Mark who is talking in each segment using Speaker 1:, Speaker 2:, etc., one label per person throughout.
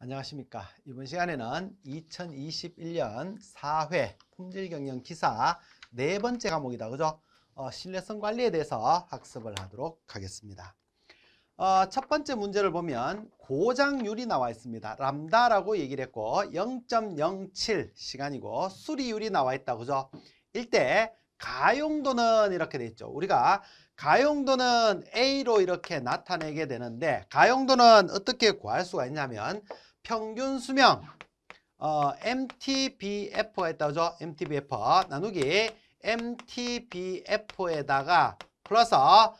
Speaker 1: 안녕하십니까. 이번 시간에는 2021년 4회 품질경영 기사 네 번째 과목이다. 그죠? 어, 신뢰성 관리에 대해서 학습을 하도록 하겠습니다. 어, 첫 번째 문제를 보면 고장률이 나와 있습니다. 람다라고 얘기를 했고 0.07 시간이고 수리율이 나와 있다. 그죠? 일대 가용도는 이렇게 돼 있죠. 우리가 가용도는 A로 이렇게 나타내게 되는데 가용도는 어떻게 구할 수가 있냐면 평균 수명 어, MTBF가 있다죠. MTBF 나누기 MTBF에다가 플러스 어,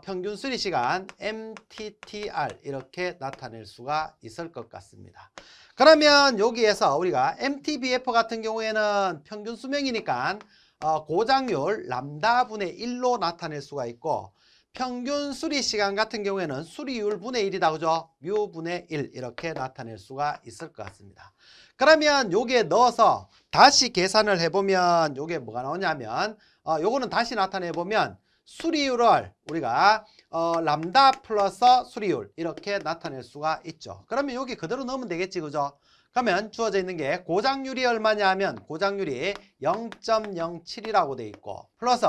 Speaker 1: 평균 수리 시간 MTTR 이렇게 나타낼 수가 있을 것 같습니다. 그러면 여기에서 우리가 MTBF 같은 경우에는 평균 수명이니까 어, 고장률 람다분의 1로 나타낼 수가 있고 평균 수리 시간 같은 경우에는 수리율 분의 1이다. 그죠? 뮤 분의 1 이렇게 나타낼 수가 있을 것 같습니다. 그러면 여기에 넣어서 다시 계산을 해보면 요게 뭐가 나오냐면 어, 요거는 다시 나타내보면 수리율을 우리가 어, 람다 플러스 수리율 이렇게 나타낼 수가 있죠. 그러면 여기 그대로 넣으면 되겠지, 그죠? 그러면 주어져 있는 게 고장률이 얼마냐 하면 고장률이 0.07이라고 돼 있고 플러스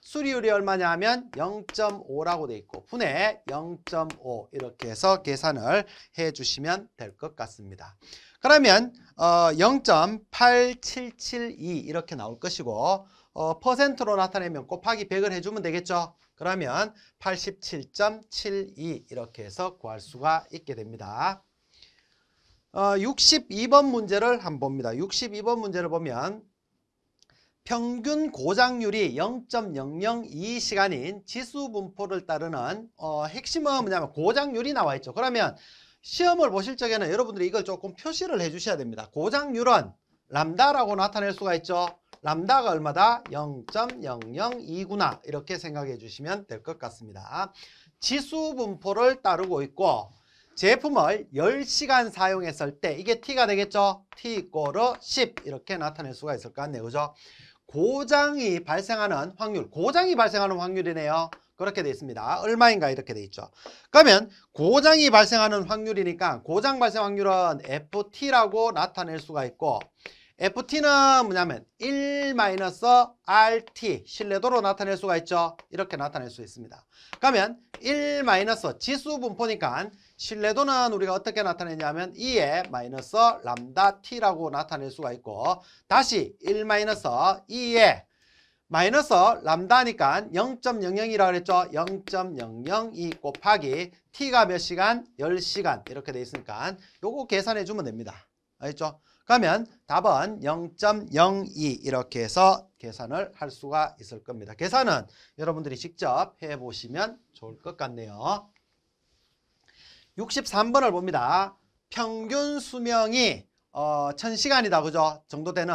Speaker 1: 수리율이 얼마냐 하면 0.5라고 돼 있고 분의 0.5 이렇게 해서 계산을 해주시면 될 것 같습니다. 그러면 어, 0.8772 이렇게 나올 것이고 어, 퍼센트로 나타내면 곱하기 100을 해주면 되겠죠. 그러면 87.72 이렇게 해서 구할 수가 있게 됩니다. 어, 62번 문제를 한번 봅니다. 62번 문제를 보면 평균 고장률이 0.002시간인 지수 분포를 따르는 어, 핵심은 뭐냐면 고장률이 나와 있죠. 그러면 시험을 보실 적에는 여러분들이 이걸 조금 표시를 해주셔야 됩니다. 고장 률은 람다라고 나타낼 수가 있죠. 람다가 얼마다? 0 0 0 2구나 이렇게 생각해 주시면 될 것 같습니다. 지수 분포를 따르고 있고 제품을 10시간 사용했을 때 이게 T가 되겠죠? T 이꼬르 10 이렇게 나타낼 수가 있을 것 같네요. 그죠? 고장이 발생하는 확률, 고장이 발생하는 확률이네요. 그렇게 돼 있습니다. 얼마인가 이렇게 돼 있죠. 그러면 고장이 발생하는 확률이니까 고장 발생 확률은 FT라고 나타낼 수가 있고 FT는 뭐냐면 1-RT 신뢰도로 나타낼 수가 있죠. 이렇게 나타낼 수 있습니다. 그러면 1- 지수 분포니까 신뢰도는 우리가 어떻게 나타내냐면 2에 마이너스 람다 t라고 나타낼 수가 있고 다시 1 마이너스 2에 마이너스 람다니까 0.00이라고 그랬죠? 0.002 곱하기 t가 몇 시간? 10시간 이렇게 돼 있으니까 요거 계산해 주면 됩니다. 알겠죠? 그러면 답은 0.02 이렇게 해서 계산을 할 수가 있을 겁니다. 계산은 여러분들이 직접 해보시면 좋을 것 같네요. 63번을 봅니다. 평균 수명이 어, 1000시간이다. 그죠? 정도 되는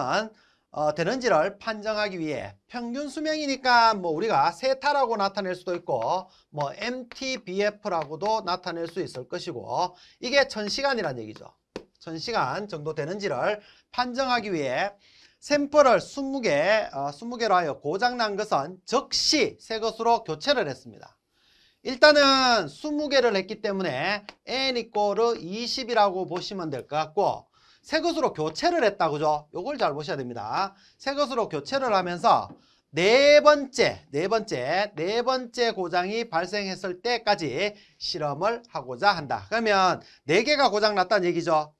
Speaker 1: 어, 되는지를 판정하기 위해 평균 수명이니까 뭐 우리가 세타라고 나타낼 수도 있고 뭐 MTBF라고도 나타낼 수 있을 것이고 이게 천시간이란 얘기죠. 천시간 정도 되는지를 판정하기 위해 샘플을 20개, 어, 20개로 하여 고장난 것은 즉시 새 것으로 교체를 했습니다. 일단은 20개를 했기 때문에 n 이꼬르 20이라고 보시면 될 것 같고 새 것으로 교체를 했다 그죠? 요걸 잘 보셔야 됩니다. 새 것으로 교체를 하면서 네 번째, 네 번째, 네 번째 고장이 발생했을 때까지 실험을 하고자 한다. 그러면 네 개가 고장 났다는 얘기죠.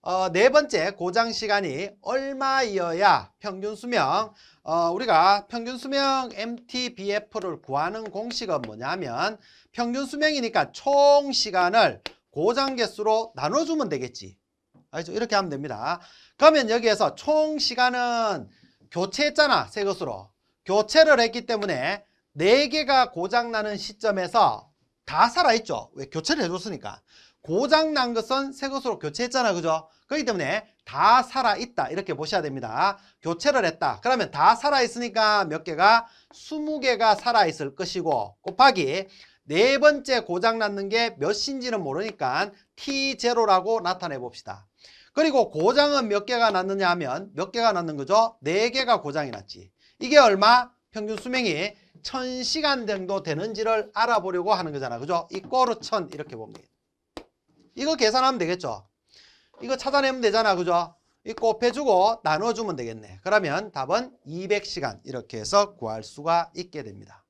Speaker 1: 어, 네 번째 고장 시간이 얼마이어야 평균 수명 어, 우리가 평균 수명 MTBF를 구하는 공식은 뭐냐면 평균 수명이니까 총 시간을 고장 개수로 나눠주면 되겠지 알죠? 이렇게 하면 됩니다. 그러면 여기에서 총 시간은 교체했잖아. 새 것으로. 교체를 했기 때문에 4개가 고장나는 시점에서 다 살아있죠. 왜? 교체를 해줬으니까. 고장난 것은 새 것으로 교체했잖아. 그죠? 그렇기 때문에 다 살아있다. 이렇게 보셔야 됩니다. 교체를 했다. 그러면 다 살아있으니까 몇 개가? 20개가 살아있을 것이고 곱하기 네 번째 고장났는 게 몇인지는 모르니까 T0라고 나타내 봅시다. 그리고 고장은 몇 개가 났느냐 하면 몇 개가 났는 거죠? 네개가 고장이 났지. 이게 얼마? 평균 수명이 천시간 정도 되는지를 알아보려고 하는 거잖아. 그죠? 이 꼬르 천 이렇게 봅니다. 이거 계산하면 되겠죠? 이거 찾아내면 되잖아. 그죠? 이 곱해주고 나눠주면 되겠네. 그러면 답은 200시간 이렇게 해서 구할 수가 있게 됩니다.